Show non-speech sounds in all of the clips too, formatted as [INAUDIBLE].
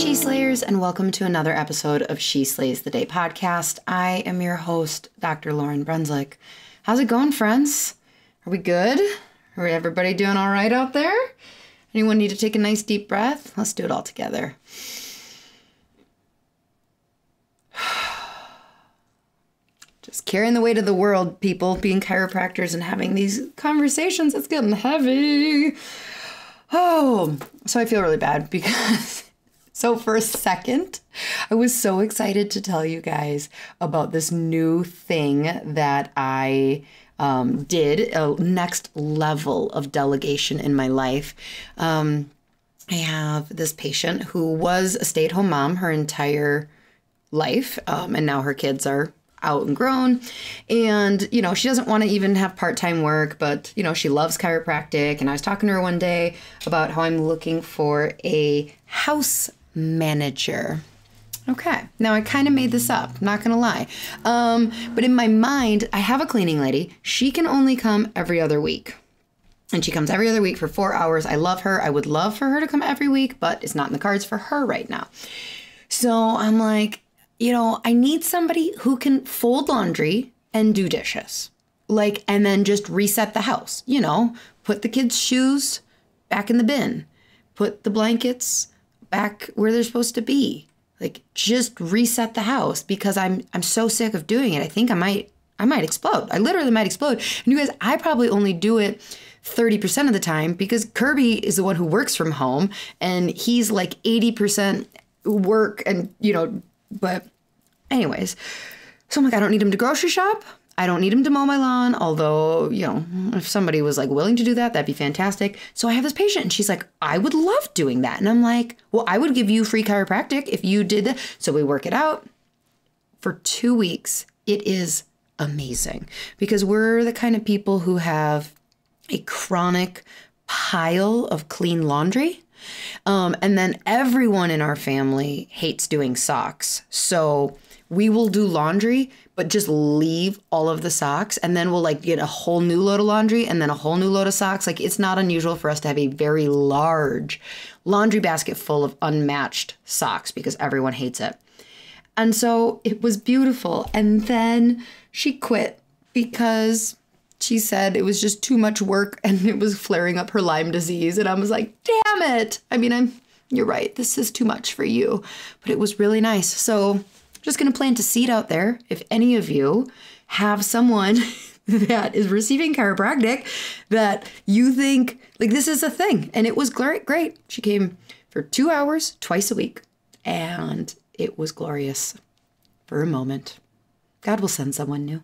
She Slayers, and welcome to another episode of She Slays the Day podcast. I am your host, Dr. Lauren Brunswick. How's it going, friends? Are we good? Are everybody doing all right out there? Anyone need to take a nice deep breath? Let's do it all together. [SIGHS] Just carrying the weight of the world, people, being chiropractors and having these conversations, it's getting heavy. [SIGHS] Oh, so I feel really bad [LAUGHS] because so, for a second, I was so excited to tell you guys about this new thing that I um, did a next level of delegation in my life. Um, I have this patient who was a stay at home mom her entire life, um, and now her kids are out and grown. And, you know, she doesn't want to even have part time work, but, you know, she loves chiropractic. And I was talking to her one day about how I'm looking for a house manager. Okay. Now I kind of made this up, not gonna lie. Um, but in my mind, I have a cleaning lady. She can only come every other week. And she comes every other week for four hours. I love her. I would love for her to come every week, but it's not in the cards for her right now. So I'm like, you know, I need somebody who can fold laundry and do dishes. Like, and then just reset the house, you know, put the kids' shoes back in the bin, put the blankets back where they're supposed to be. Like just reset the house because I'm I'm so sick of doing it. I think I might I might explode. I literally might explode. And you guys, I probably only do it 30% of the time because Kirby is the one who works from home and he's like 80% work and you know, but anyways. So I'm like, I don't need him to grocery shop. I don't need him to mow my lawn, although, you know, if somebody was like willing to do that, that'd be fantastic. So I have this patient and she's like, I would love doing that. And I'm like, well, I would give you free chiropractic if you did that. So we work it out for two weeks. It is amazing because we're the kind of people who have a chronic pile of clean laundry. Um, and then everyone in our family hates doing socks. So we will do laundry, but just leave all of the socks and then we'll like get a whole new load of laundry and then a whole new load of socks. Like it's not unusual for us to have a very large laundry basket full of unmatched socks because everyone hates it. And so it was beautiful. And then she quit because she said it was just too much work [LAUGHS] and it was flaring up her Lyme disease. And I was like, damn it. I mean, I'm, you're right. This is too much for you. But it was really nice. So just going to plant a seed out there. If any of you have someone [LAUGHS] that is receiving chiropractic that you think like this is a thing and it was great great she came for 2 hours twice a week and it was glorious for a moment god will send someone new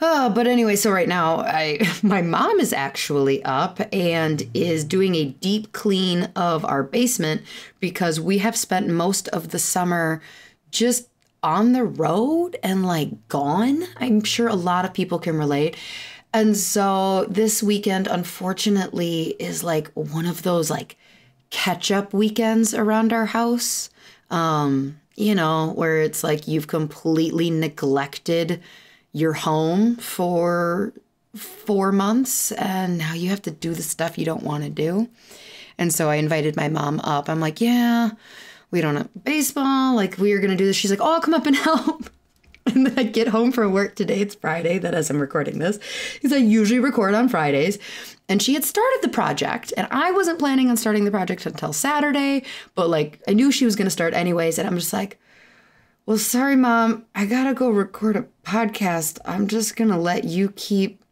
Oh, but anyway, so right now I [LAUGHS] my mom is actually up and is doing a deep clean of our basement because we have spent most of the summer just on the road and like gone. I'm sure a lot of people can relate. And so this weekend, unfortunately, is like one of those like catch up weekends around our house. Um, you know, where it's like you've completely neglected your home for four months and now you have to do the stuff you don't want to do. And so I invited my mom up. I'm like, yeah, we don't have baseball. Like, we are going to do this. She's like, oh, I'll come up and [LAUGHS] help. And then I get home from work today. It's Friday that as I'm recording this, because I usually record on Fridays. And she had started the project, and I wasn't planning on starting the project until Saturday, but like I knew she was going to start anyways. And I'm just like, well, sorry, mom, I got to go record a podcast. I'm just going to let you keep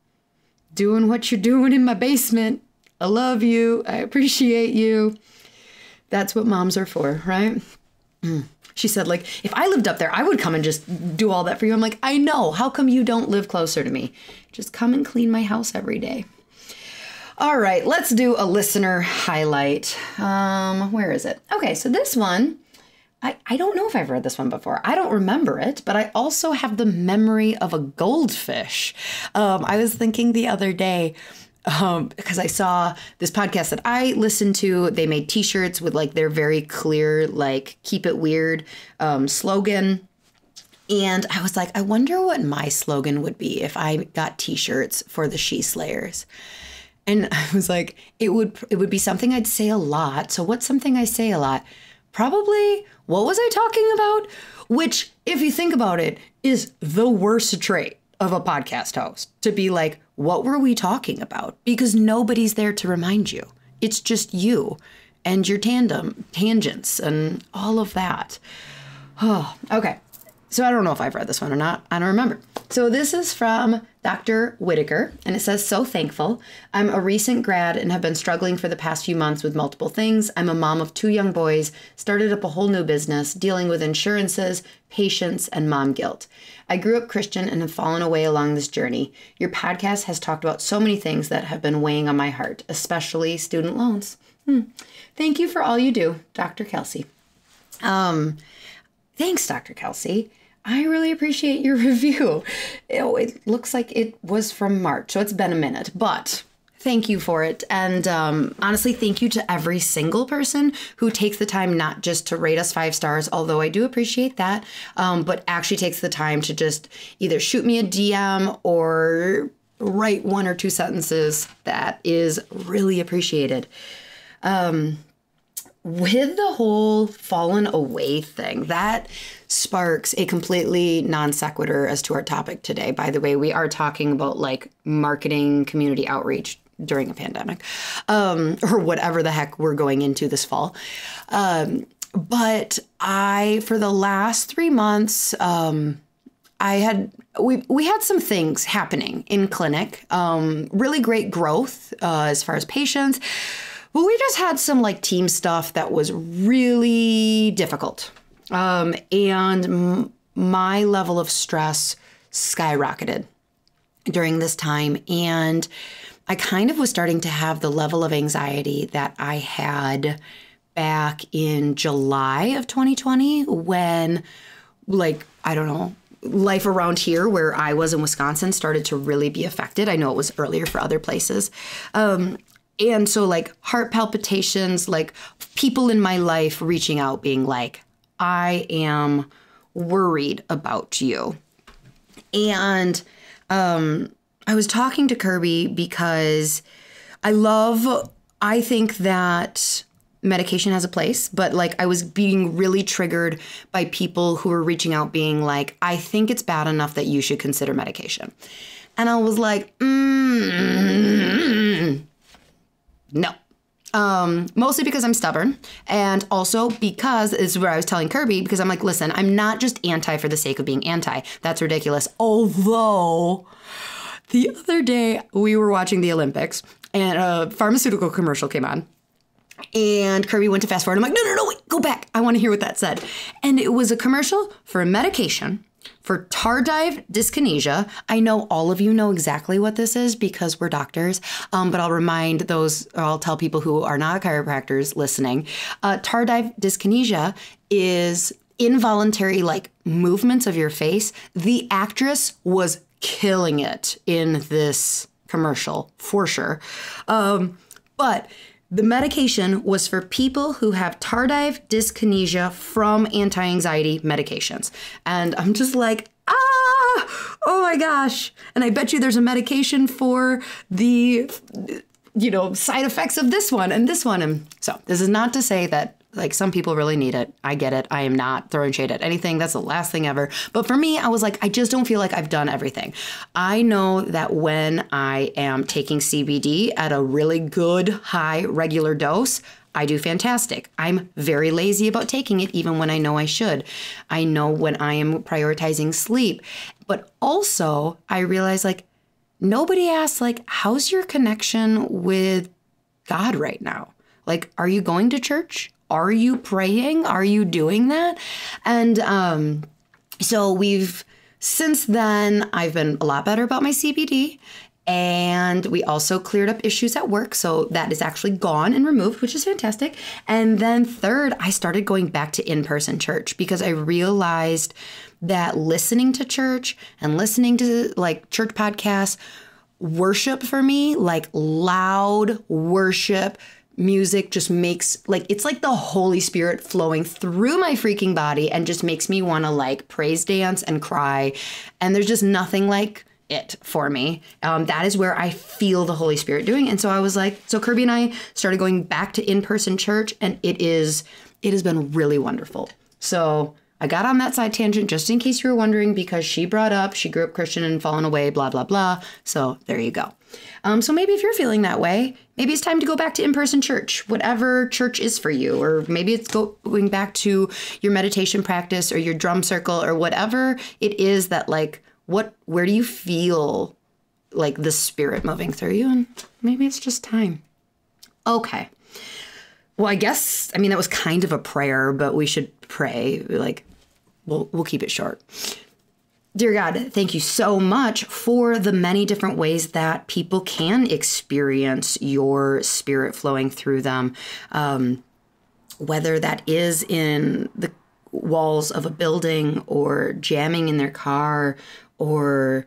doing what you're doing in my basement. I love you. I appreciate you. That's what moms are for, right? [CLEARS THROAT] She said, like, if I lived up there, I would come and just do all that for you. I'm like, I know. How come you don't live closer to me? Just come and clean my house every day. All right, let's do a listener highlight. Um, where is it? Okay, so this one, I, I don't know if I've read this one before. I don't remember it, but I also have the memory of a goldfish. Um, I was thinking the other day, um, because I saw this podcast that I listened to. They made T-shirts with like their very clear like "Keep It Weird" um, slogan, and I was like, I wonder what my slogan would be if I got T-shirts for the She Slayers. And [LAUGHS] I was like, it would it would be something I'd say a lot. So what's something I say a lot? Probably what was I talking about? Which, if you think about it, is the worst trait of a podcast host to be like, what were we talking about? Because nobody's there to remind you. It's just you and your tandem tangents and all of that. Oh, [SIGHS] okay. So I don't know if I've read this one or not. I don't remember. So this is from Dr. Whitaker, and it says, So thankful. I'm a recent grad and have been struggling for the past few months with multiple things. I'm a mom of two young boys, started up a whole new business, dealing with insurances, patients, and mom guilt. I grew up Christian and have fallen away along this journey. Your podcast has talked about so many things that have been weighing on my heart, especially student loans. Hmm. Thank you for all you do, Dr. Kelsey. Um, thanks, Dr. Kelsey. I really appreciate your [LAUGHS] review. Oh, it looks like it was from March, so it's been a minute, but thank you for it. And um, honestly, thank you to every single person who takes the time not just to rate us five stars, although I do appreciate that, um, but actually takes the time to just either shoot me a DM or write one or two sentences. That is really appreciated. Um, with the whole fallen away thing, that sparks a completely non sequitur as to our topic today. By the way, we are talking about like marketing, community outreach during a pandemic, um, or whatever the heck we're going into this fall. Um, but I, for the last three months, um, I had we we had some things happening in clinic. Um, really great growth uh, as far as patients, but we just had some like team stuff that was really difficult. Um, and m- my level of stress skyrocketed during this time. And I kind of was starting to have the level of anxiety that I had back in July of 2020 when, like, I don't know, life around here where I was in Wisconsin started to really be affected. I know it was earlier for other places. Um, and so, like, heart palpitations, like, people in my life reaching out, being like, I am worried about you. And um, I was talking to Kirby because I love, I think that medication has a place, but like I was being really triggered by people who were reaching out being like, I think it's bad enough that you should consider medication. And I was like, mm, mm, mm, mm no, um, mostly because I'm stubborn and also because this is where I was telling Kirby because I'm like, listen, I'm not just anti for the sake of being anti. That's ridiculous. Although the other day we were watching the Olympics and a pharmaceutical commercial came on. And Kirby went to fast forward. I'm like, no, no, no, wait, go back. I want to hear what that said. And it was a commercial for a medication for tardive dyskinesia, I know all of you know exactly what this is because we're doctors, um, but I'll remind those, I'll tell people who are not chiropractors listening. Uh, tardive dyskinesia is involuntary, like movements of your face. The actress was killing it in this commercial for sure. Um, but the medication was for people who have tardive dyskinesia from anti anxiety medications. And I'm just like, ah, oh my gosh. And I bet you there's a medication for the, you know, side effects of this one and this one. And so this is not to say that like some people really need it. I get it. I am not throwing shade at anything. That's the last thing ever. But for me, I was like, I just don't feel like I've done everything. I know that when I am taking CBD at a really good, high, regular dose, I do fantastic. I'm very lazy about taking it, even when I know I should. I know when I am prioritizing sleep. But also, I realize like nobody asks, like, how's your connection with God right now? Like, are you going to church? are you praying? Are you doing that? And um, so we've since then, I've been a lot better about my CBD. And we also cleared up issues at work. So that is actually gone and removed, which is fantastic. And then, third, I started going back to in person church because I realized that listening to church and listening to like church podcasts, worship for me, like loud worship, music just makes like it's like the holy spirit flowing through my freaking body and just makes me want to like praise dance and cry and there's just nothing like it for me um, that is where i feel the holy spirit doing and so i was like so kirby and i started going back to in-person church and it is it has been really wonderful so I got on that side tangent just in case you were wondering because she brought up she grew up Christian and fallen away, blah, blah, blah. So there you go. Um, so maybe if you're feeling that way, maybe it's time to go back to in person church, whatever church is for you, or maybe it's going back to your meditation practice or your drum circle or whatever it is that like what where do you feel like the spirit moving through you and maybe it's just time. Okay. Well, I guess I mean that was kind of a prayer, but we should pray like we'll we'll keep it short. Dear God, thank you so much for the many different ways that people can experience your spirit flowing through them. Um, whether that is in the walls of a building or jamming in their car or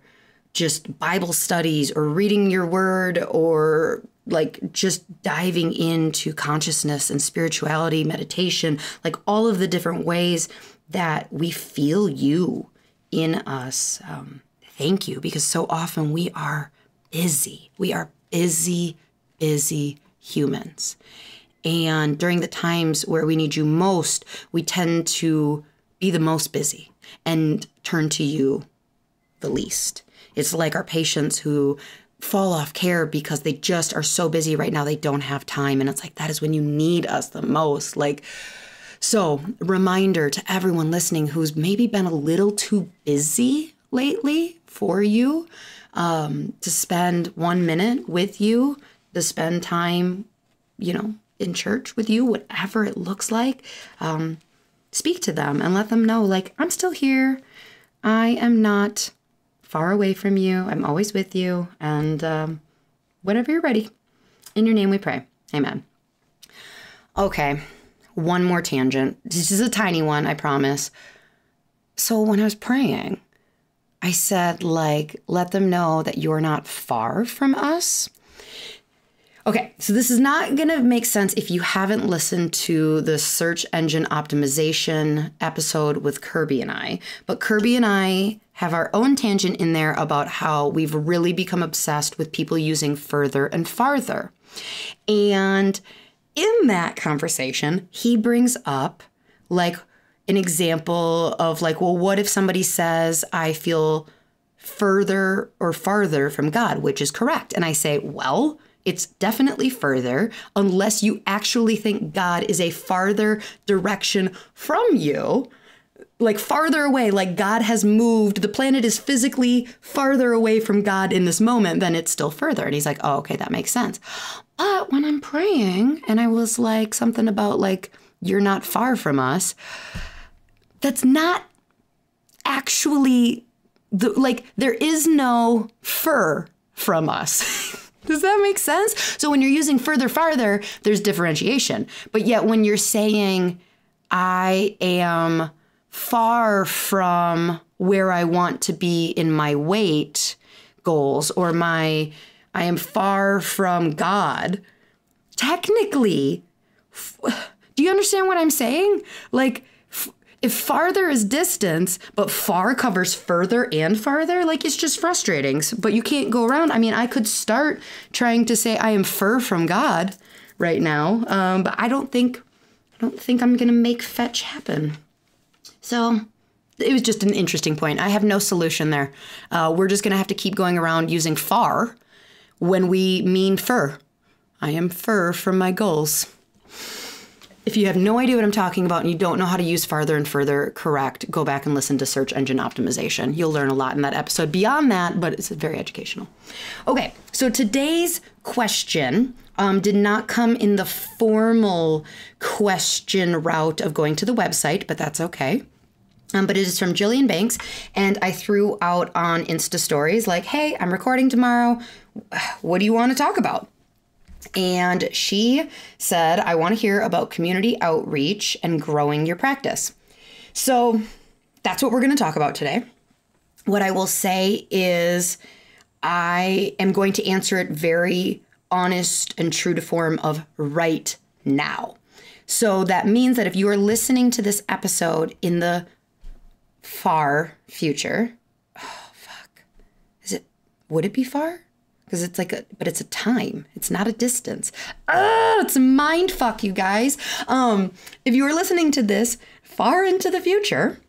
just Bible studies or reading your word or like just diving into consciousness and spirituality, meditation, like all of the different ways that we feel you in us. Um, thank you, because so often we are busy. We are busy, busy humans. And during the times where we need you most, we tend to be the most busy and turn to you the least. It's like our patients who fall off care because they just are so busy right now they don't have time and it's like that is when you need us the most like so, reminder to everyone listening who's maybe been a little too busy lately for you um, to spend one minute with you, to spend time, you know, in church with you, whatever it looks like. Um, speak to them and let them know, like, I'm still here. I am not far away from you. I'm always with you. And um, whenever you're ready, in your name we pray. Amen. Okay, one more tangent. This is a tiny one, I promise. So when I was praying, I said, like, let them know that you're not far from us. Okay, so this is not going to make sense if you haven't listened to the search engine optimization episode with Kirby and I, but Kirby and I have our own tangent in there about how we've really become obsessed with people using further and farther. And in that conversation, he brings up like an example of like, well, what if somebody says, I feel further or farther from God, which is correct? And I say, well, it's definitely further unless you actually think God is a farther direction from you like farther away, like God has moved. The planet is physically farther away from God in this moment, then it's still further. And he's like, oh, okay, that makes sense. But when I'm praying and I was like something about like, you're not far from us, that's not actually the, like, there is no fur from us. [LAUGHS] Does that make sense? So when you're using further, farther, there's differentiation. But yet when you're saying, I am far from where I want to be in my weight goals or my I am far from God. Technically, f- do you understand what I'm saying? Like f- if farther is distance, but far covers further and farther, like it's just frustrating. But you can't go around. I mean, I could start trying to say I am fur from God right now, um, but I don't think I don't think I'm gonna make fetch happen. So it was just an interesting point. I have no solution there. Uh, we're just going to have to keep going around using far when we mean fur. I am fur from my goals. If you have no idea what I'm talking about and you don't know how to use farther and further correct, go back and listen to search engine optimization. You'll learn a lot in that episode beyond that, but it's very educational. Okay, so today's question um, did not come in the formal question route of going to the website, but that's okay. Um, but it is from Jillian Banks. And I threw out on Insta stories like, hey, I'm recording tomorrow. What do you want to talk about? And she said, I want to hear about community outreach and growing your practice. So that's what we're going to talk about today. What I will say is, I am going to answer it very honest and true to form of right now. So that means that if you are listening to this episode in the far future. Oh, fuck. Is it, would it be far? Because it's like a, but it's a time. It's not a distance. Oh, it's a mind fuck, you guys. Um, if you are listening to this far into the future,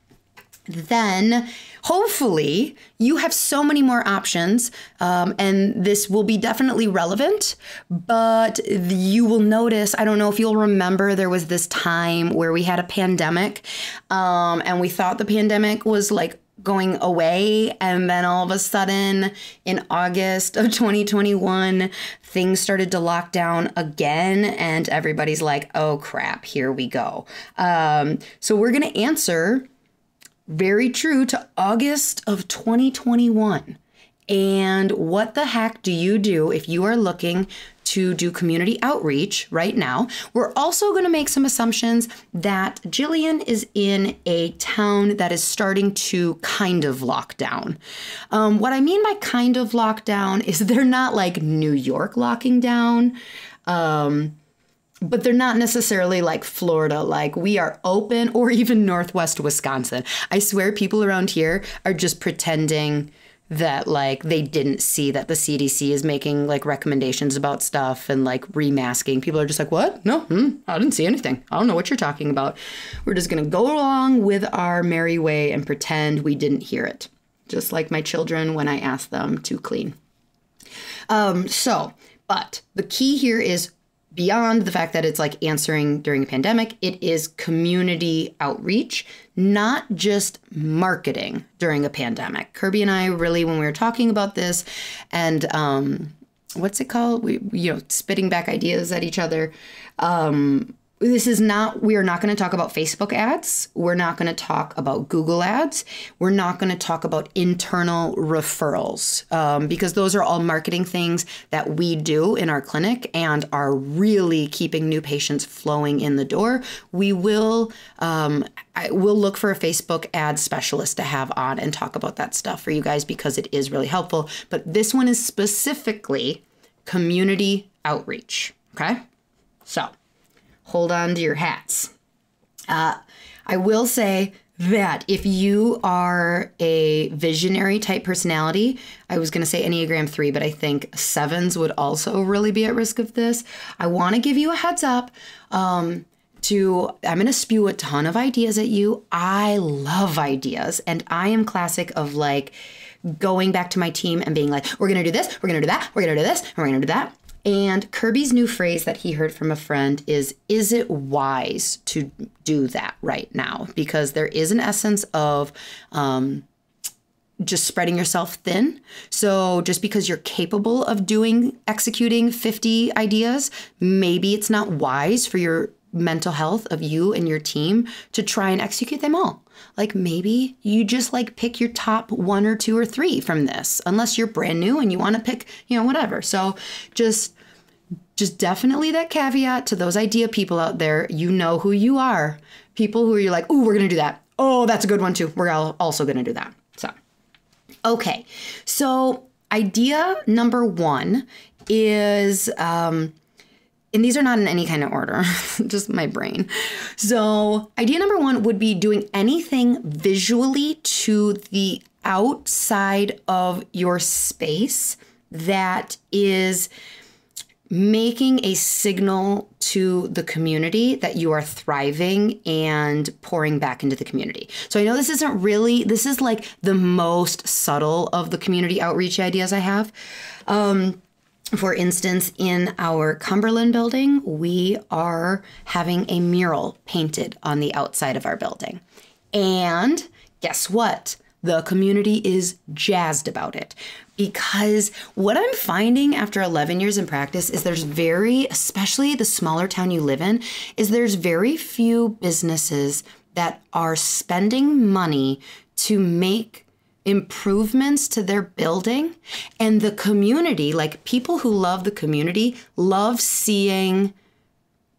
then hopefully you have so many more options um, and this will be definitely relevant but you will notice i don't know if you'll remember there was this time where we had a pandemic um, and we thought the pandemic was like going away and then all of a sudden in August of 2021 things started to lock down again and everybody's like oh crap here we go um, so we're going to answer very true to August of 2021. And what the heck do you do if you are looking to do community outreach right now? We're also going to make some assumptions that Jillian is in a town that is starting to kind of lockdown. Um, what I mean by kind of lockdown is [LAUGHS] they're not like New York locking down. Um, but they're not necessarily like Florida, like we are open, or [LAUGHS] even Northwest Wisconsin. I swear people around here are just pretending that like they didn't see that the CDC is making like recommendations about stuff and like remasking. People are just like, what? No, hmm, I didn't see anything. I don't know what you're talking about. We're just gonna go along with our merry way and pretend we didn't hear it, just like my children when I ask them to clean. Um, so, but the key here is beyond the fact that it's like answering during a pandemic, it is community outreach, not just marketing during a pandemic. Kirby and I really, when we were talking about this, and um, what's it called? We, you know, spitting back ideas at each other. Um, this is not we are not going to talk about facebook ads we're not going to talk about google ads we're not going to talk about internal referrals um, because those are all marketing things that we do in our clinic and are really keeping new patients flowing in the door we will um, I, will look for a facebook ad specialist to have on and talk about that stuff for you guys because it is really helpful but this one is specifically community outreach okay so hold on to your hats. Uh, I will say that if you are a visionary type personality, I was going to say Enneagram 3, but I think sevens would also really be at risk of this. I want to give you a heads up. Um, to, I'm going to spew a ton of ideas at you. I love ideas, and I am classic of like going back to my team and being like, we're going to do this, we're going to do that, we're going to do this, and we're going to do that. And Kirby's new phrase that he heard from a friend is Is it wise to do that right now? Because there is an essence of, um, just spreading yourself thin. So just because you're capable of doing executing 50 ideas, maybe it's not wise for your mental health of you and your team to try and execute them all. Like maybe you just like pick your top one or two or three from this, unless you're brand new and you want to pick, you know, whatever. So just just definitely that caveat to those idea people out there. You know who you are. People who are you like, oh, we're gonna do that. Oh, that's a good one too. We're also gonna do that. So okay, so idea number one is um, and these are not in any kind of order, [LAUGHS] just my brain. So, idea number one would be doing anything visually to the outside of your space that is making a signal to the community that you are thriving and pouring back into the community. So I know this isn't really this is like the most subtle of the community outreach ideas I have. Um for instance, in our Cumberland building, we are having a mural painted on the outside of our building. And guess what? The community is jazzed about it because what I'm finding after 11 years in practice is there's very, especially the smaller town you live in, is there's very few businesses that are spending money to make improvements to their building and the community like people who love the community love seeing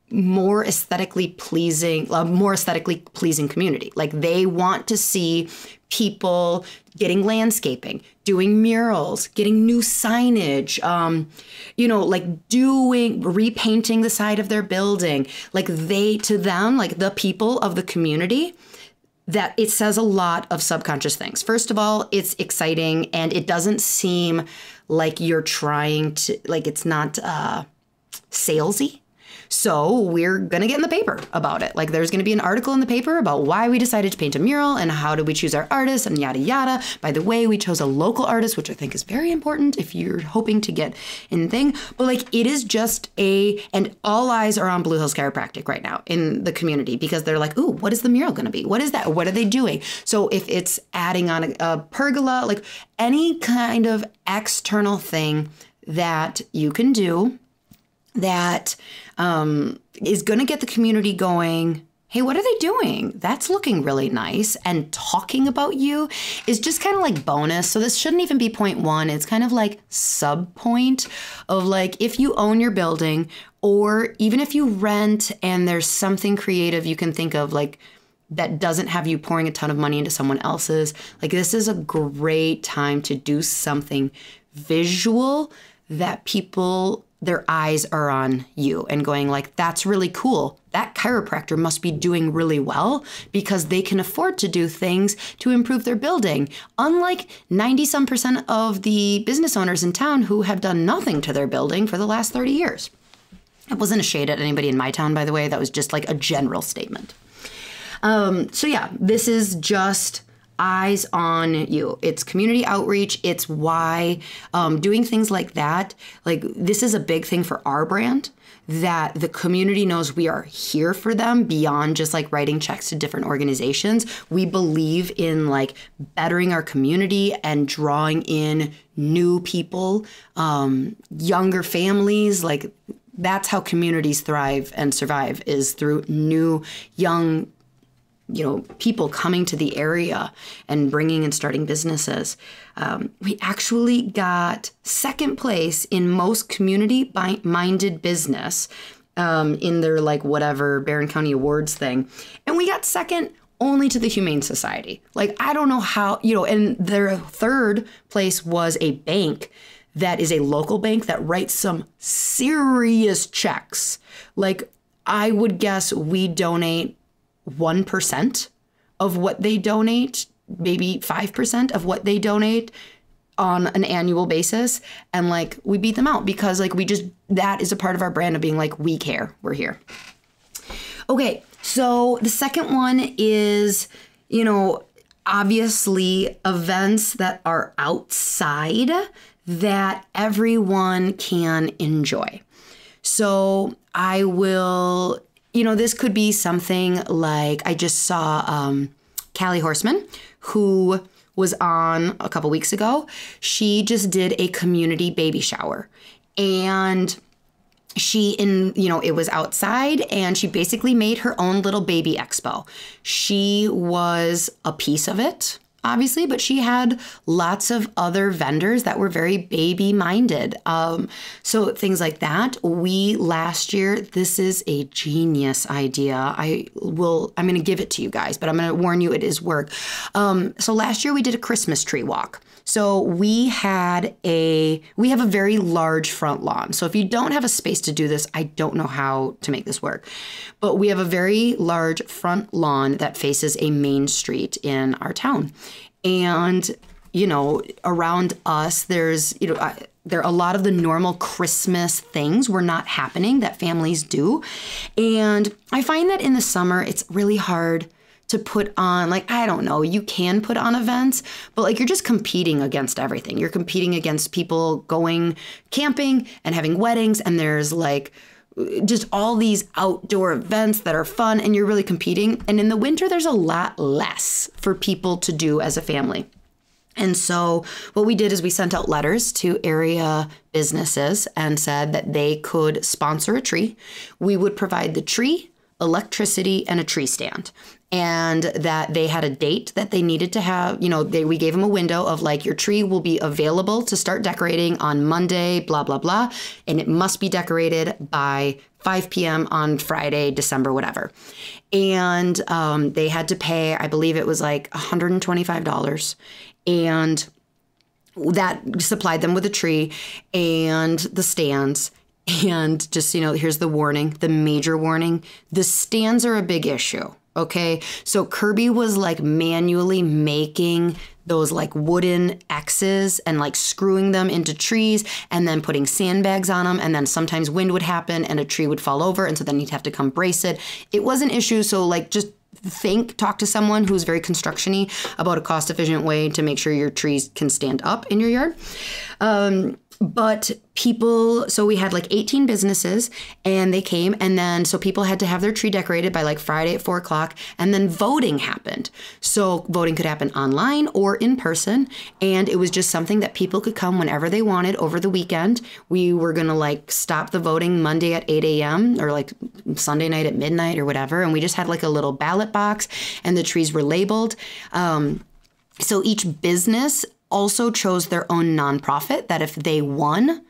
more aesthetically pleasing a more aesthetically pleasing community like they want to see people getting landscaping doing murals getting new signage um, you know like doing repainting the side of their building like they to them like the people of the community that it says a lot of subconscious things. First of all, it's exciting and it doesn't seem like you're trying to, like, it's not uh, salesy. So we're going to get in the paper about it. Like there's going to be an article in the paper about why we decided to paint a mural and how did we choose our artist and yada yada. By the way, we chose a local artist, which I think is very important if you're hoping to get in thing. But like it is just a and all eyes are on Blue Hills Chiropractic right now in the community because they're like, ooh, what is the mural going to be? What is that? What are they doing? So if it's adding on a, a pergola, like any kind of external thing that you can do that um, is going to get the community going. Hey, what are they doing? That's looking really nice. And talking about you is just kind of like bonus. So this shouldn't even be point one. It's kind of like sub point of like if you own your building or even if you rent and there's something creative you can think of like that doesn't have you pouring a ton of money into someone else's. Like this is a great time to do something visual that people their eyes are on you and going like that's really cool that chiropractor must be doing really well because they can afford to do things to improve their building unlike 90 some percent of the business owners in town who have done nothing to their building for the last 30 years it wasn't a shade at anybody in my town by the way that was just like a general statement um, so yeah this is just eyes on you. It's community outreach. It's why um, doing things like that. Like this is a big thing for our brand that the community knows we are here for them beyond just like writing checks to different organizations. We believe in like bettering our community and drawing in new people, um, younger families, like that's how communities thrive and survive is through new young you know people coming to the area and bringing and starting businesses um, we actually got second place in most community minded business um, in their like whatever barron county awards thing and we got second only to the humane society like i don't know how you know and their third place was a bank that is a local bank that writes some serious checks like i would guess we donate 1% of what they donate, maybe 5% of what they donate on an annual basis. And like we beat them out because like we just, that is a part of our brand of being like, we care, we're here. Okay, so the second one is, you know, obviously events that are outside that everyone can enjoy. So I will you know, this could be something like I just saw um, Callie Horseman, who was on a couple weeks ago. She just did a community baby shower. And she in you know it was outside and she basically made her own little baby expo she was a piece of it obviously, but she had lots of other vendors that were very baby minded. Um, so things like that. We last year, this is a genius idea. I will, I'm going to give it to you guys, but I'm going to warn you it is work. Um, so last year we did a Christmas tree walk. So we had a we have a very large front lawn. So if you don't have a space to do this, I don't know how to make this work. But we have a very large front lawn that faces a main street in our town. And you know, around us there's, you know, I, there a lot of the normal christmas things were not happening that families do and i find that in the summer it's really hard to put on like i don't know you can put on events but like you're just competing against everything you're competing against people going camping and having weddings and there's like just all these outdoor events that are fun and you're really competing and in the winter there's a lot less for people to do as a family and so, what we did is we sent out letters to area businesses and said that they could sponsor a tree. We would provide the tree, electricity, and a tree stand and that they had a date that they needed to have. You know, they, we gave them a window of like, your tree will be available to start decorating on Monday, blah, blah, blah. And it must be decorated by 5 p.m. on Friday, December, whatever. And um, they had to pay, I believe it was like $125. And that supplied them with a tree and the stands. And just, you know, here's the warning the major warning the stands are a big issue. Okay. So Kirby was like manually making those like wooden X's and like screwing them into trees and then putting sandbags on them. And then sometimes wind would happen and a tree would fall over. And so then he'd have to come brace it. It was an issue. So, like, just think, talk to someone who's very constructiony about a cost efficient way to make sure your trees can stand up in your yard. Um, but people so we had like 18 businesses and they came and then so people had to have their tree decorated by like friday at four o'clock and then voting happened so voting could happen online or in person and it was just something that people could come whenever they wanted over the weekend we were gonna like stop the voting monday at 8 a.m or like sunday night at midnight or whatever and we just had like a little ballot box and the trees were labeled um, so each business also chose their own nonprofit that if they won,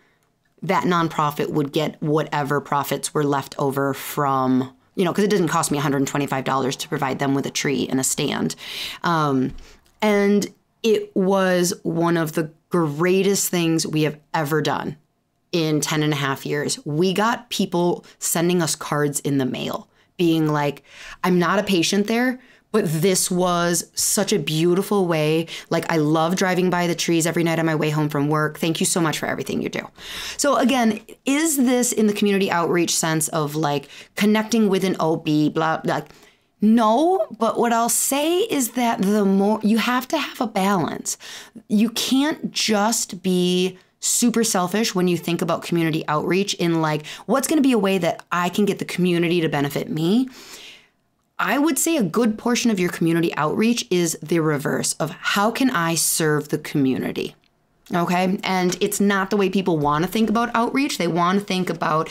that nonprofit would get whatever profits were left over from you know because it didn't cost me $125 to provide them with a tree and a stand um, and it was one of the greatest things we have ever done in 10 and a half years we got people sending us cards in the mail being like i'm not a patient there but this was such a beautiful way. Like, I love driving by the trees every night on my way home from work. Thank you so much for everything you do. So, again, is this in the community outreach sense of like connecting with an OB, blah, Like No, but what I'll say is that the more you have to have a balance, you can't just be super selfish when you think about community outreach in like what's going to be a way that I can get the community to benefit me I would say a good portion of your community outreach is the reverse of how can I serve the community? Okay. And it's not the way people want to think about outreach. They want to think about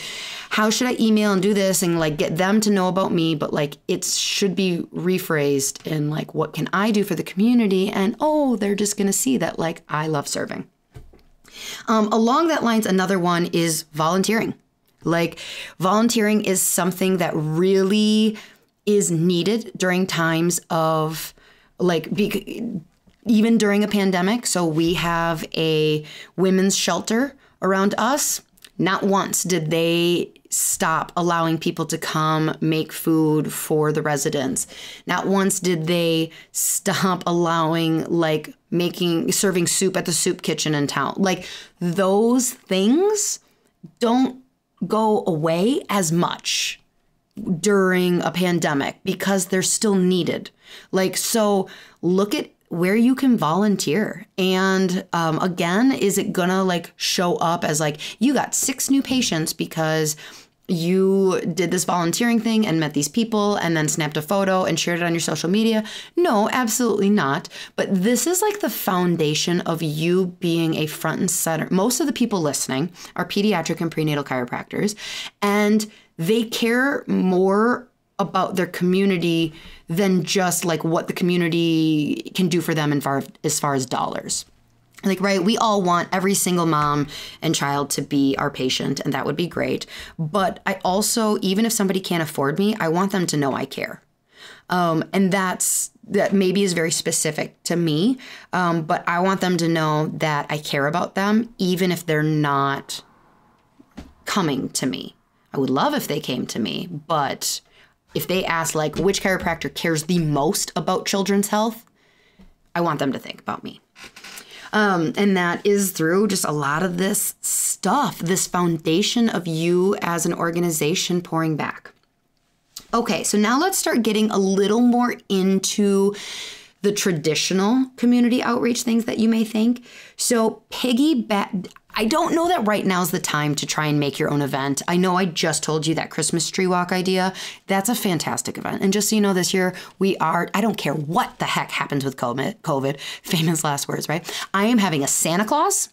how should I email and do this and like get them to know about me. But like it should be rephrased in like, what can I do for the community? And oh, they're just going to see that like I love serving. Um, along that lines, another one is volunteering. Like volunteering is something that really is needed during times of like be, even during a pandemic. So we have a women's shelter around us. Not once did they stop allowing people to come make food for the residents. Not once did they stop allowing like making serving soup at the soup kitchen in town. Like those things don't go away as much during a pandemic because they're still needed. Like, so look at where you can volunteer. And um, again, is it gonna like show up as like you got six new patients because you did this volunteering thing and met these people and then snapped a photo and shared it on your social media? No, absolutely not. But this is like the foundation of you being a front and center. Most of the people listening are pediatric and prenatal chiropractors. And they care more about their community than just like what the community can do for them in far, as far as dollars. Like, right, we all want every single mom and child to be our patient, and that would be great. But I also, even if somebody can't afford me, I want them to know I care. Um, and that's that maybe is very specific to me, um, but I want them to know that I care about them, even if they're not coming to me. I would love if they came to me, but if they ask like which chiropractor cares the most about children's health, I want them to think about me. Um, and that is through just a lot of this stuff, this foundation of you as an organization pouring back. Okay, so now let's start getting a little more into the traditional community outreach things that you may think. So, piggyback, I don't know that right now is the time to try and make your own event. I know I just told you that Christmas tree walk idea. That's a fantastic event. And just so you know, this year we are, I don't care what the heck happens with COVID, COVID [LAUGHS] famous last words, right? I am having a Santa Claus.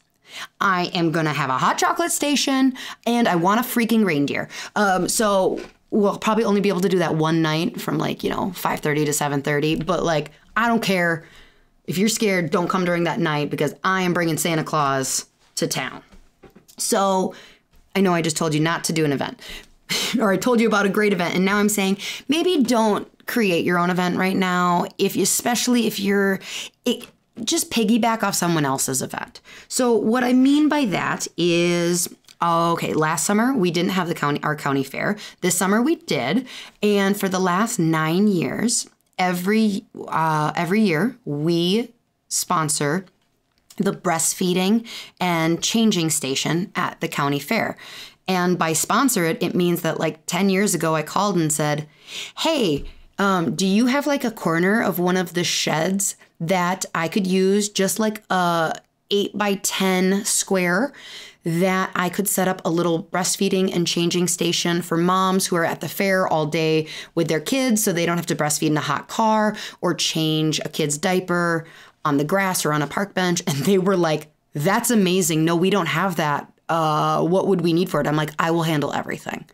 I am going to have a hot chocolate station and I want a freaking reindeer. Um, so we'll probably only be able to do that one night from like, you know, 5.30 to 7.30. But like, I don't care. If you're scared, don't come during that night because I am bringing Santa Claus to town. So I know I just told you not to do an event, [LAUGHS] or I told you about a great event, and now I'm saying maybe don't create your own event right now if especially if you're it, just piggyback off someone else's event. So what I mean by that is oh, okay, last summer we didn't have the county our county fair. This summer we did, and for the last 9 years, every uh, every year we sponsor the breastfeeding and changing station at the county fair. And by sponsor it, it means that like 10 years ago, I called and said, Hey, um, do you have like a corner of one of the sheds that I could use, just like a 8 by 10 square? that I could set up a little breastfeeding and changing station for moms who are at the fair all day with their kids so they don't have to breastfeed in a hot car or change a kid's diaper on the grass or on a park bench. And they were like, that's amazing. No, we don't have that. Uh, what would we need for it? I'm like, I will handle everything.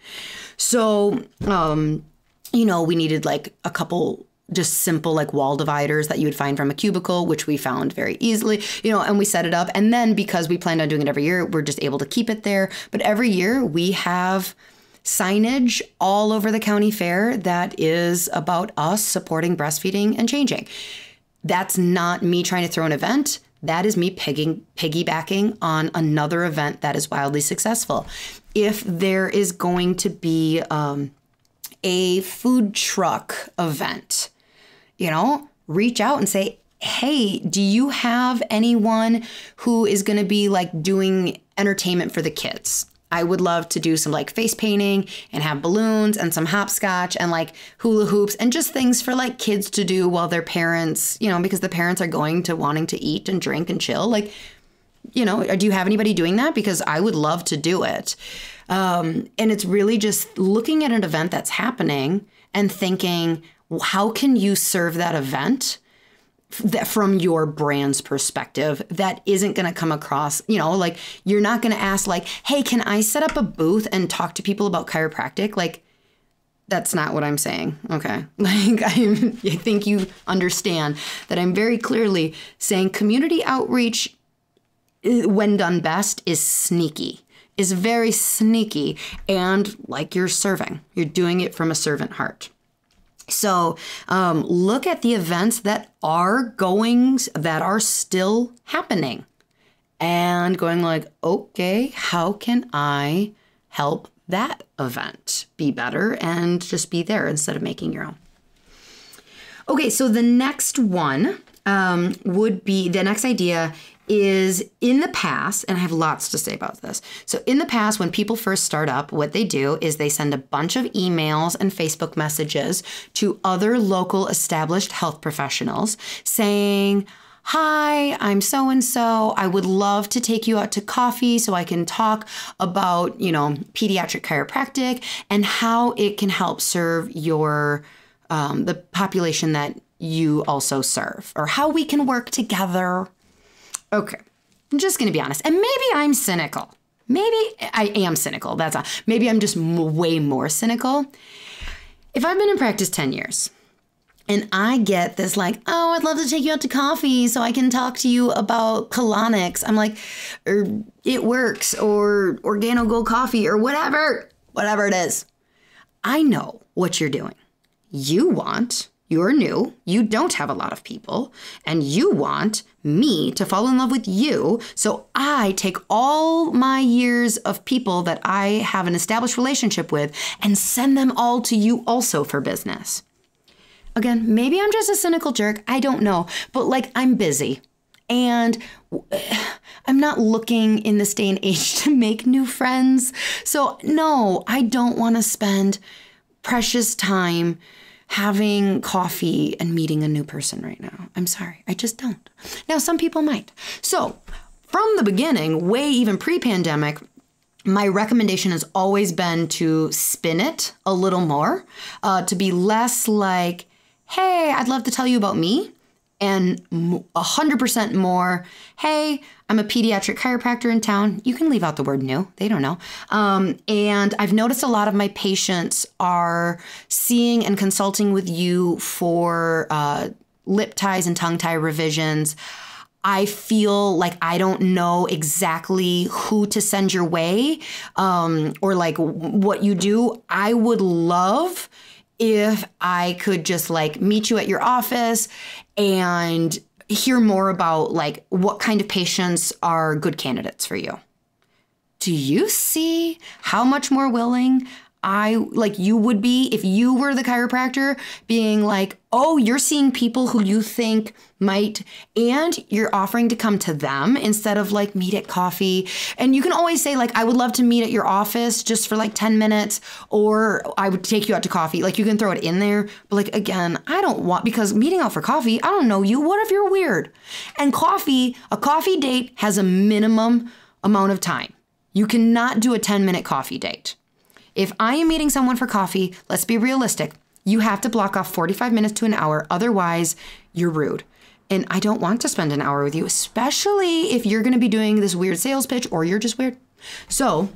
So, um, you know, we needed like a couple just simple like wall dividers that you would find from a cubicle, which we found very easily, you know, and we set it up. And then because we planned on doing it every year, we're just able to keep it there. But every year we have signage all over the county fair that is about us supporting breastfeeding and changing. That's not me trying to throw an event. That is me piggybacking on another event that is wildly successful. If there is going to be um, a food truck event, you know, reach out and say, hey, do you have anyone who is going to be like doing entertainment for the kids? I would love to do some like face painting and have balloons and some hopscotch and like hula hoops and just things for like kids to do while their parents, you know, because the parents are going to wanting to eat and drink and chill. Like, you know, do you have anybody doing that? Because I would love to do it. Um, and it's really just looking at an event that's happening and thinking, how can you serve that event? that from your brand's perspective that isn't going to come across you know like you're not going to ask like hey can i set up a booth and talk to people about chiropractic like that's not what i'm saying okay [LAUGHS] like I'm, i [LAUGHS] think you understand that i'm very clearly saying community outreach eh, when done best is sneaky is very sneaky and like you're serving you're doing it from a servant heart so um, look at the events that are goings that are still happening and going like, okay, how can I help that event be better and just be there instead of making your own? Okay, so the next one um, would be the next idea is in the past, and I have lots to say about this. So, in the past, when people first start up, what they do is they send a bunch of emails and Facebook messages to other local established health professionals saying, Hi, I'm so and so. I would love to take you out to coffee so I can talk about, you know, pediatric chiropractic and how it can help serve your um, the population that you also serve or how we can work together. Okay. I'm just going to be honest. And maybe I'm cynical. Maybe I am cynical. That's all. Maybe I'm just m- way more cynical. If I've been in practice 10 years and I get this, like, oh, I'd love to take you out to coffee so I can talk to you about colonics. I'm like, or er, it works, or organo gold coffee, or whatever, whatever it is. I know what you're doing. You want, you're new, you don't have a lot of people, and you want me to fall in love with you. So I take all my years of people that I have an established relationship with and send them all to you also for business. Again, maybe I'm just a cynical jerk. I don't know. But like, I'm busy. And [SIGHS] I'm not looking in this day and age [LAUGHS] to make new friends. So, no, I don't want to spend precious time having coffee and meeting a new person right now. I'm sorry, I just don't. Now, some people might. So, from the beginning, way even pre pandemic, my recommendation has always been to spin it a little more, uh, to be less like, hey, I'd love to tell you about me, and 100% more, hey, I'm a pediatric chiropractor in town. You can leave out the word new, they don't know. Um, and I've noticed a lot of my patients are seeing and consulting with you for uh, lip ties and tongue tie revisions. I feel like I don't know exactly who to send your way um, or like what you do. I would love if I could just like meet you at your office and hear more about like what kind of patients are good candidates for you. Do you see how much more willing I like you would be if you were the chiropractor being like, oh, you're seeing people who you think might, and you're offering to come to them instead of like meet at coffee. And you can always say, like, I would love to meet at your office just for like 10 minutes, or I would take you out to coffee. Like, you can throw it in there. But like, again, I don't want, because meeting out for coffee, I don't know you. What if you're weird? And coffee, a coffee date has a minimum amount of time. You cannot do a 10 minute coffee date. If I am meeting someone for coffee, let's be realistic. You have to block off 45 minutes to an hour, otherwise, you're rude. And I don't want to spend an hour with you, especially if you're gonna be doing this weird sales pitch or you're just weird. So,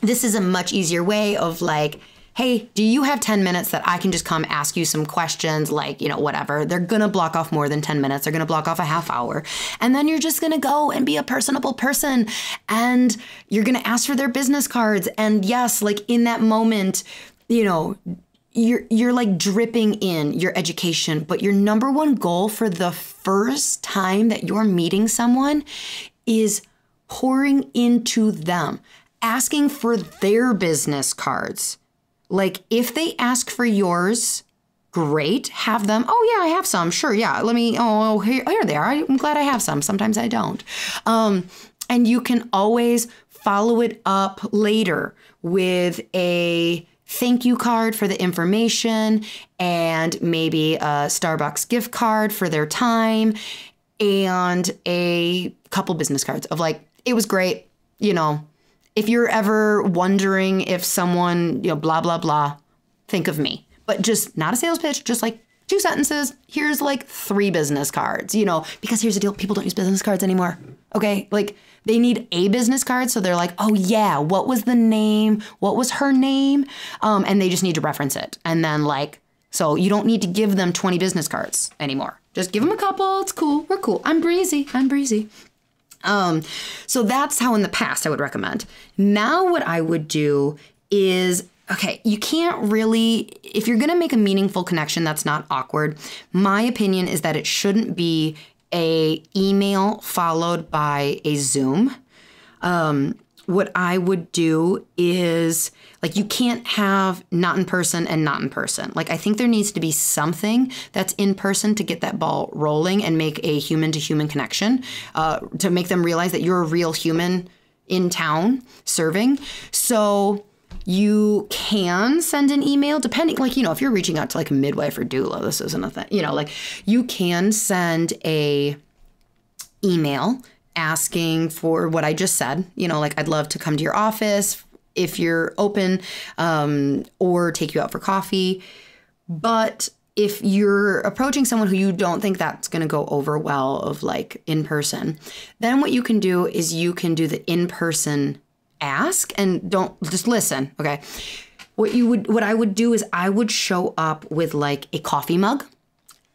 this is a much easier way of like, hey, do you have 10 minutes that I can just come ask you some questions, like, you know, whatever. They're going to block off more than 10 minutes. They're going to block off a half hour. And then you're just going to go and be a personable person and you're going to ask for their business cards. And yes, like in that moment, you know, you're you're like dripping in your education, but your number one goal for the first time that you're meeting someone is pouring into them, asking for their business cards like, if they ask for yours, great, have them. Oh, yeah, I have some. Sure, yeah, let me. Oh, oh here, oh, here they are. I'm glad I have some. Sometimes I don't. Um, and you can always follow it up later with a thank you card for the information and maybe a Starbucks gift card for their time and a couple business cards of like, it was great, you know, if you're ever wondering if someone, you know, blah, blah, blah, think of me. But just not a sales pitch, just like two sentences. Here's like three business cards, you know, because here's the deal people don't use business cards anymore. Okay. Like they need a business card. So they're like, oh, yeah, what was the name? What was her name? Um, and they just need to reference it. And then, like, so you don't need to give them 20 business cards anymore. Just give them a couple. It's cool. We're cool. I'm breezy. I'm breezy. Um, so that's how in the past I would recommend. Now, what I would do is okay, you can't really, if you're gonna make a meaningful connection that's not awkward, my opinion is that it shouldn't be a email followed by a Zoom. Um, what I would do is like you can't have not in person and not in person. Like I think there needs to be something that's in person to get that ball rolling and make a human to human connection uh, to make them realize that you're a real human in town serving. So you can send an email depending like you know if you're reaching out to like a midwife or doula this isn't a thing you know like you can send a email asking for what I just said, you know, like I'd love to come to your office if you're open um, or take you out for coffee. But if you're approaching someone who you don't think that's going to go over well of like in person, then what you can do is you can do the in person ask and don't just listen. Okay. What you would, what I would do is I would show up with like a coffee mug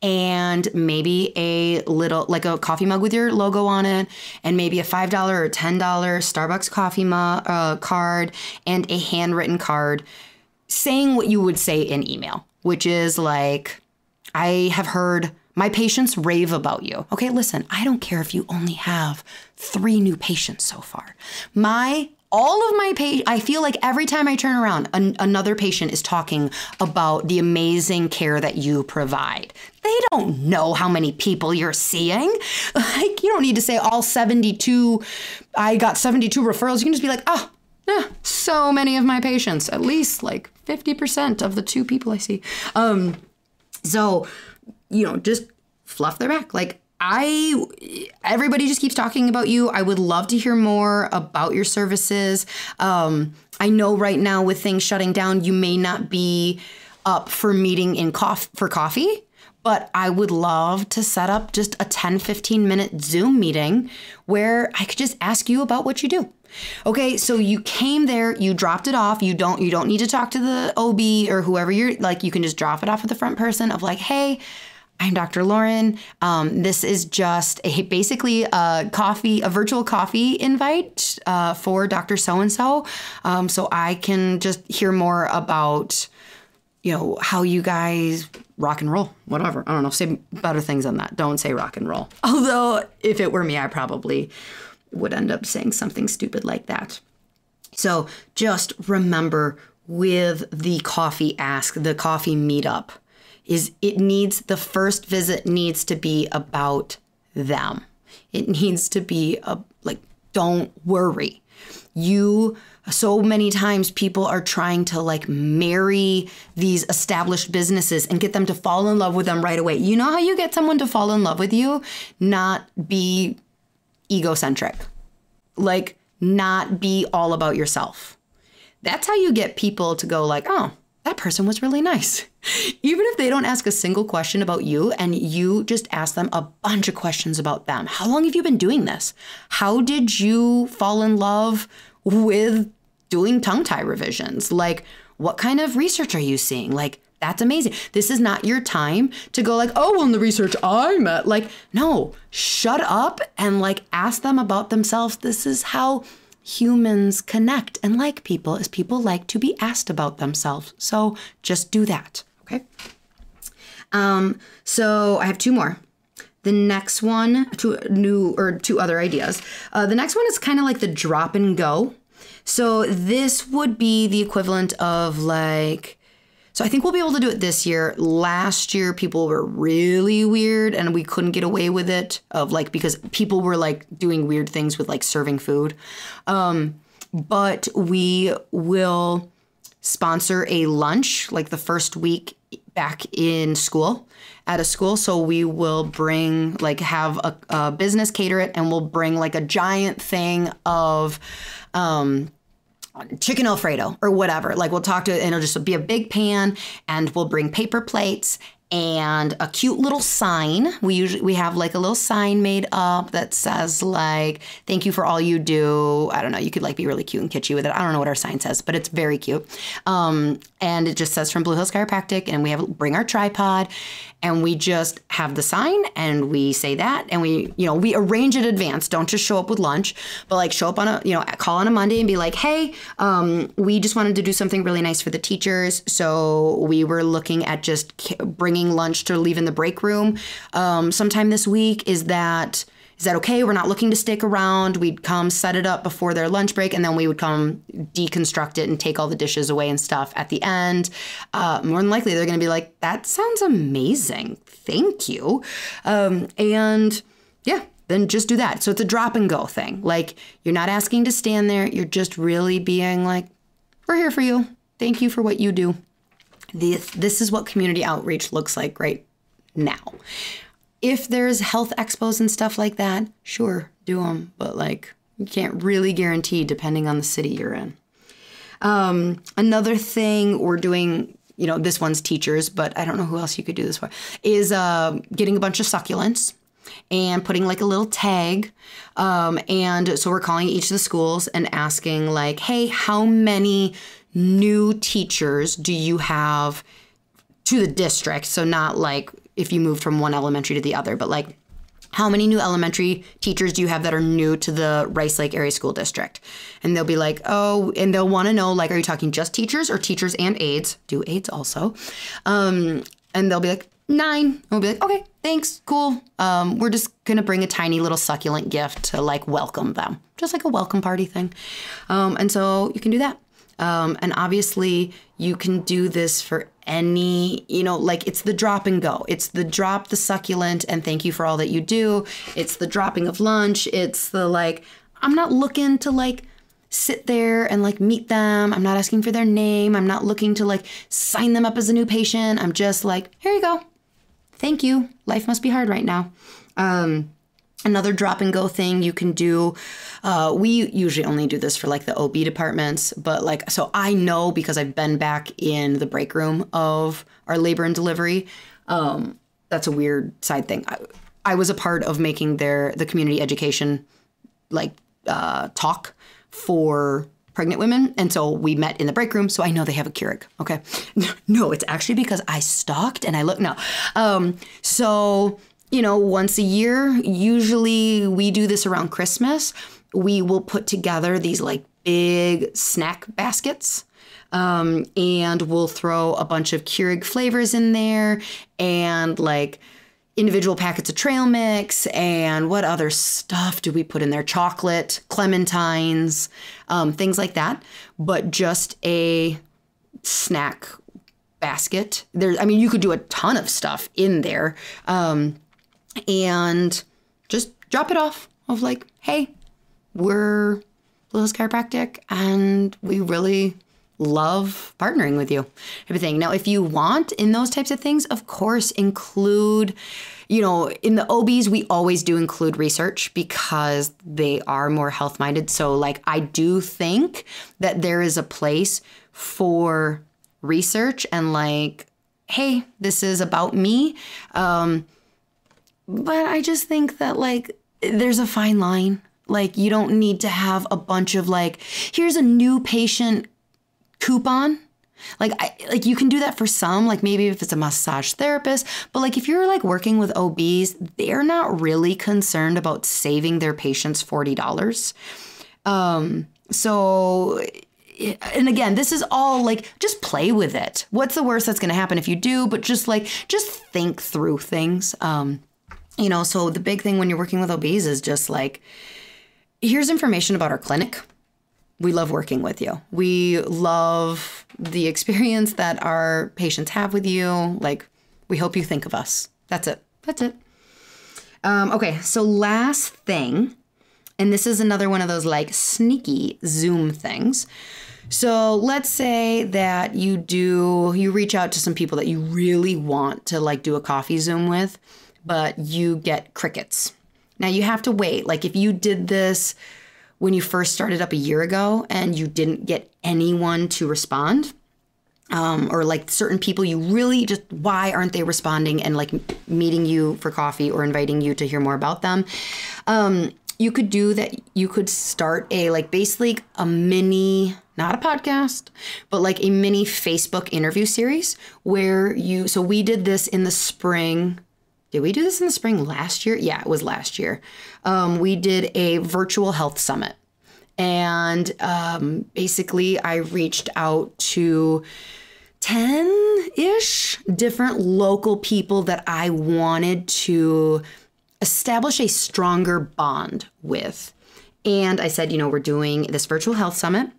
and maybe a little like a coffee mug with your logo on it and maybe a $5 or $10 Starbucks coffee mug uh, card and a handwritten card saying what you would say in email, which is like I have heard my patients rave about you. Okay, listen, I don't care if you only have 3 new patients so far. My all of my patients, I feel like every time I turn around, an- another patient is talking about the amazing care that you provide. They don't know how many people you're seeing. [LAUGHS] Like, you don't need to say all 72, I got 72 referrals. You can just be like, oh, eh, so many of my patients, at least like 50% of the two people I see. Um, so, you know, just fluff their back. Like, I everybody just keeps talking about you. I would love to hear more about your services. Um, I know right now with things shutting down, you may not be up for meeting in cof- for coffee, but I would love to set up just a 10 15 minute Zoom meeting where I could just ask you about what you do. Okay, so you came there, you dropped it off. You don't you don't need to talk to the OB or whoever you're like you can just drop it off with the front person of like, "Hey, I'm Dr. Lauren. Um, this is just a basically a coffee, a virtual coffee invite uh, for Dr. So and so, um, so I can just hear more about, you know, how you guys rock and roll, whatever. I don't know. Say better things than that. Don't say rock and roll. [LAUGHS] Although, if it were me, I probably would end up saying something stupid like that. So just remember with the coffee ask, the coffee meetup is it needs the first visit needs to be about them. It needs to be a, like don't worry. You so many times people are trying to like marry these established businesses and get them to fall in love with them right away. You know how you get someone to fall in love with you? Not be egocentric. Like not be all about yourself. That's how you get people to go like, "Oh, that person was really nice. Even if they don't ask a single question about you and you just ask them a bunch of questions about them. How long have you been doing this? How did you fall in love with doing tongue tie revisions? Like, what kind of research are you seeing? Like, that's amazing. This is not your time to go like, oh, well, in the research I'm Like, no, shut up and like ask them about themselves. This is how humans connect and like people is people like to be asked about themselves. So just do that. Okay. Um, so I have two more. The next one, two new or two other ideas. Uh, the next one is kind of like the drop and go. So this would be the equivalent of like so I think we'll be able to do it this year. Last year, people were really weird and we couldn't get away with it, of like, because people were like doing weird things with like serving food. Um, but we will sponsor a lunch like the first week back in school at a school so we will bring like have a, a business cater it and we'll bring like a giant thing of um chicken alfredo or whatever like we'll talk to and it'll just be a big pan and we'll bring paper plates and a cute little sign. We usually we have like a little sign made up that says like "Thank you for all you do." I don't know. You could like be really cute and kitschy with it. I don't know what our sign says, but it's very cute. Um, and it just says from Blue Hills Chiropractic, and we have bring our tripod, and we just have the sign, and we say that, and we you know we arrange in advance. Don't just show up with lunch, but like show up on a you know call on a Monday and be like, hey, um, we just wanted to do something really nice for the teachers, so we were looking at just bringing lunch to leave in the break room um, sometime this week. Is that is that okay, we're not looking to stick around. We'd come set it up before their lunch break, and then we would come deconstruct it and take all the dishes away and stuff at the end. Uh, more than likely, they're going to be like, that sounds amazing. Thank you. Um, and yeah, then just do that. So it's a drop and go thing. Like you're not asking to stand there, you're just really being like, we're here for you. Thank you for what you do. This, this is what community outreach looks like right now if there's health expos and stuff like that, sure, do them. But like, you can't really guarantee depending on the city you're in. Um, another thing we're doing, you know, this one's teachers, but I don't know who else you could do this for, is uh, getting a bunch of succulents and putting like a little tag. Um, and so we're calling each of the schools and asking, like, hey, how many new teachers do you have to the district? So, not like if you moved from one elementary to the other, but like how many new elementary teachers do you have that are new to the Rice Lake Area School District? And they'll be like, oh, and they'll want to know, like, are you talking just teachers or teachers and aides? Do aides also? Um, and they'll be like, nine. And we'll be like, okay, thanks, cool. Um, we're just gonna bring a tiny little succulent gift to like welcome them, just like a welcome party thing. Um, and so you can do that. Um, and obviously, you can do this for any, you know, like it's the drop and go. It's the drop the succulent and thank you for all that you do. It's the dropping of lunch. It's the like, I'm not looking to like sit there and like meet them. I'm not asking for their name. I'm not looking to like sign them up as a new patient. I'm just like, here you go. Thank you. Life must be hard right now. Um, Another drop and go thing you can do. Uh, we usually only do this for like the OB departments, but like, so I know because I've been back in the break room of our labor and delivery. Um, that's a weird side thing. I, I, was a part of making their the community education like uh, talk for pregnant women, and so we met in the break room. So I know they have a Keurig. Okay, [LAUGHS] no, it's actually because I stalked and I look. No, um, so you know, once a year, usually we do this around Christmas. We will put together these like big snack baskets. Um, and we'll throw a bunch of Keurig flavors in there and like individual packets of trail mix and what other stuff do we put in there? Chocolate, clementines, um, things like that. But just a snack basket. There, I mean, you could do a ton of stuff in there. Um, and just drop it off of like, hey, we're Little's Chiropractic and we really love partnering with you type of thing. Now, if you want in those types of things, of course, include, you know, in the OBs, we always do include research because they are more health minded. So, like, I do think that there is a place for research and, like, hey, this is about me. Um, but I just think that, like, there's a fine line. Like, you don't need to have a bunch of, like, here's a new patient coupon. Like, I, like you can do that for some, like maybe if it's a massage therapist, but like if you're like working with OBs, they're not really concerned about saving their patients $40. Um, so and again, this is all like just play with it. What's the worst that's going to happen if you do? But just like just think through things. Um, you know, so the big thing when you're working with OBs is just like, here's information about our clinic. We love working with you. We love the experience that our patients have with you. Like, we hope you think of us. That's it. That's it. Um, okay, so last thing, and this is another one of those like sneaky Zoom things. So let's say that you do, you reach out to some people that you really want to like do a coffee Zoom with but you get crickets. Now you have to wait. Like if you did this when you first started up a year ago and you didn't get anyone to respond, um, or like certain people you really just why aren't they responding and like meeting you for coffee or inviting you to hear more about them um, you could do that you could start a like basically a mini not a podcast but like a mini facebook interview series where you so we did this in the spring did we do this in the spring last year? Yeah, it was last year. Um, we did a virtual health summit. And um, basically, I reached out to 10 ish different local people that I wanted to establish a stronger bond with. And I said, you know, we're doing this virtual health summit.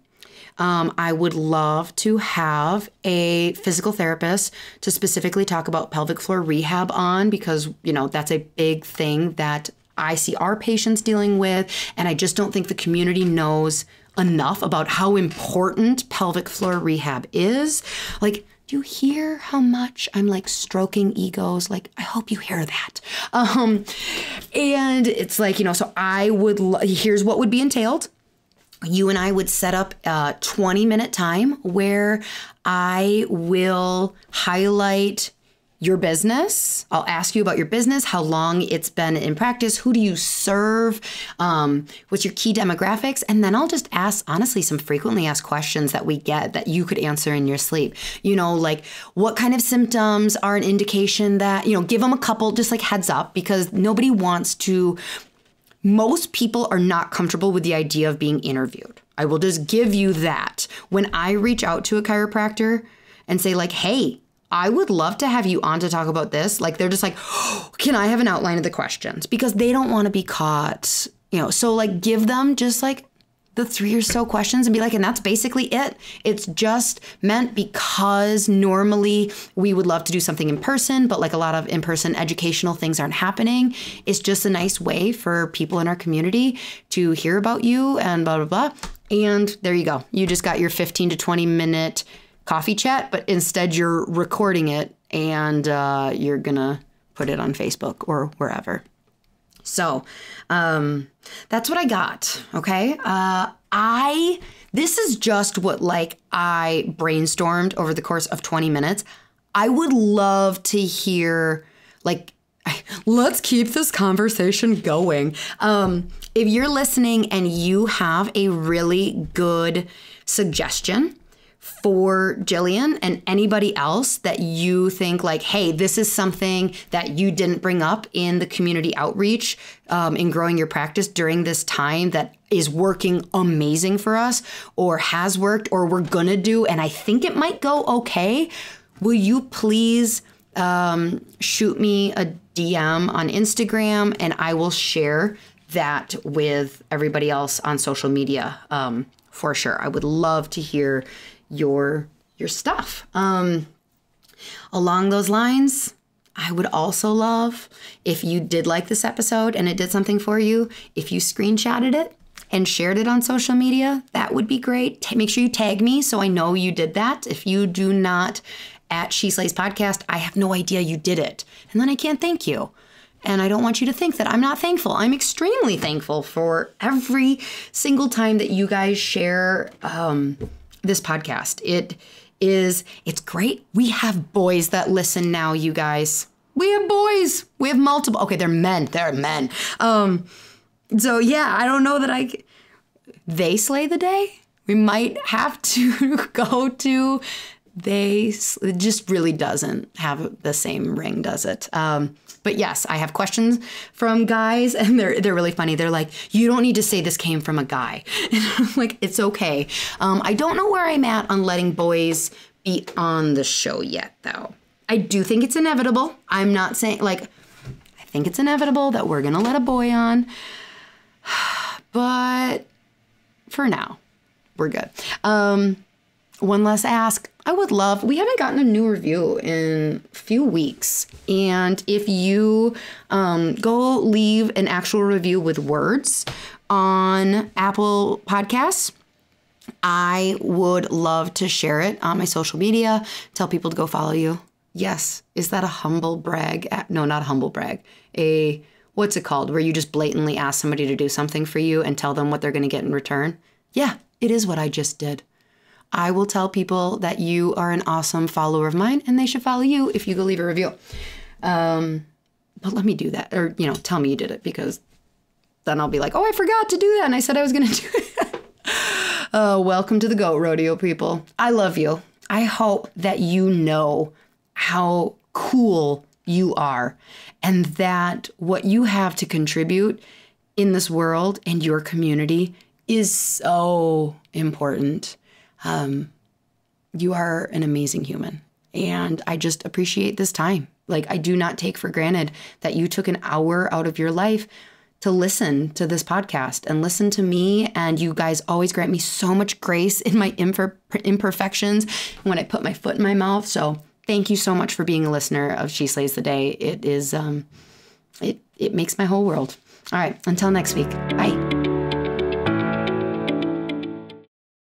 Um, I would love to have a physical therapist to specifically talk about pelvic floor rehab on because, you know, that's a big thing that I see our patients dealing with. And I just don't think the community knows enough about how important pelvic floor rehab is. Like, do you hear how much I'm like stroking egos? Like, I hope you hear that. Um, and it's like, you know, so I would, here's what would be entailed you and I would set up a 20 minute time where I will highlight your business. I'll ask you about your business, how long it's been in practice, who do you serve, um, what's your key demographics, and then I'll just ask honestly some frequently asked questions that we get that you could answer in your sleep. You know, like what kind of symptoms are an indication that, you know, give them a couple, just like heads up, because nobody wants to most people are not comfortable with the idea of being interviewed. I will just give you that. When I reach out to a chiropractor and say, like, hey, I would love to have you on to talk about this, like, they're just like, oh, can I have an outline of the questions? Because they don't want to be caught, you know. So, like, give them just like the three or so questions and be like, and that's basically it. It's just meant because normally we would love to do something in person, but like a lot of in person educational things aren't happening. It's just a nice way for people in our community to hear about you and blah, blah, blah. And there you go. You just got your 15 to 20 minute coffee chat, but instead you're recording it and uh, you're going to put it on Facebook or wherever. So um, that's what I got. Okay. Uh, I, this is just what like I brainstormed over the course of 20 minutes. I would love to hear like [LAUGHS] Let's keep this conversation going. Um, if you're listening and you have a really good suggestion for Jillian and anybody else that you think like, hey, this is something that you didn't bring up in the community outreach um, in growing your practice during this time that is working amazing for us or has worked or we're gonna do and I think it might go okay. Will you please um, shoot me a DM on Instagram and I will share that with everybody else on social media um, for sure. I would love to hear your your stuff. Um, along those lines, I would also love if you did like this episode and it did something for you, if you screenshotted it and shared it on social media, that would be great. T- make sure you tag me so I know you did that. If you do not at She Slays Podcast, I have no idea you did it. And then I can't thank you. And I don't want you to think that I'm not thankful. I'm extremely thankful for every single time that you guys share um, this podcast. It is it's great. We have boys that listen now, you guys. We have boys. We have multiple. Okay, they're men. They're men. Um so yeah, I don't know that I they slay the day. We might have to [LAUGHS] go to they it just really doesn't have the same ring, does it? Um, but yes, I have questions from guys, [LAUGHS] and they're they're really funny. They're like, "You don't need to say this came from a guy," [LAUGHS] and I'm like, "It's okay." Um, I don't know where I'm at on letting boys be on the show yet, though. I do think it's inevitable. I'm not saying like I think it's inevitable that we're gonna let a boy on, [SIGHS] but for now, we're good. Um, one last ask. I would love, we haven't gotten a new review in a few weeks. And if you um, go leave an actual review with words on Apple Podcasts, I would love to share it on my social media. Tell people to go follow you. Yes. Is that a humble brag? No, not a humble brag. A, what's it called? Where you just blatantly ask somebody to do something for you and tell them what they're going to get in return? Yeah, it is what I just did. I will tell people that you are an awesome follower of mine and they should follow you if you go leave a review. Um, but let me do that, or you know, tell me you did it because then I'll be like, oh, I forgot to do that, and I said I was gonna do it. [LAUGHS] Uh, welcome to the goat rodeo, people. I love you. I hope that you know how cool you are and that what you have to contribute in this world and your community is so important. Um, you are an amazing human. And I just appreciate this time. Like, I do not take for granted that you took an hour out of your life to listen to this podcast and listen to me. And you guys always grant me so much grace in my imper- imperfections when I put my foot in my mouth. So, thank you so much for being a listener of She Slays the Day. It is, um, it, it makes my whole world. All right, until next week. Bye.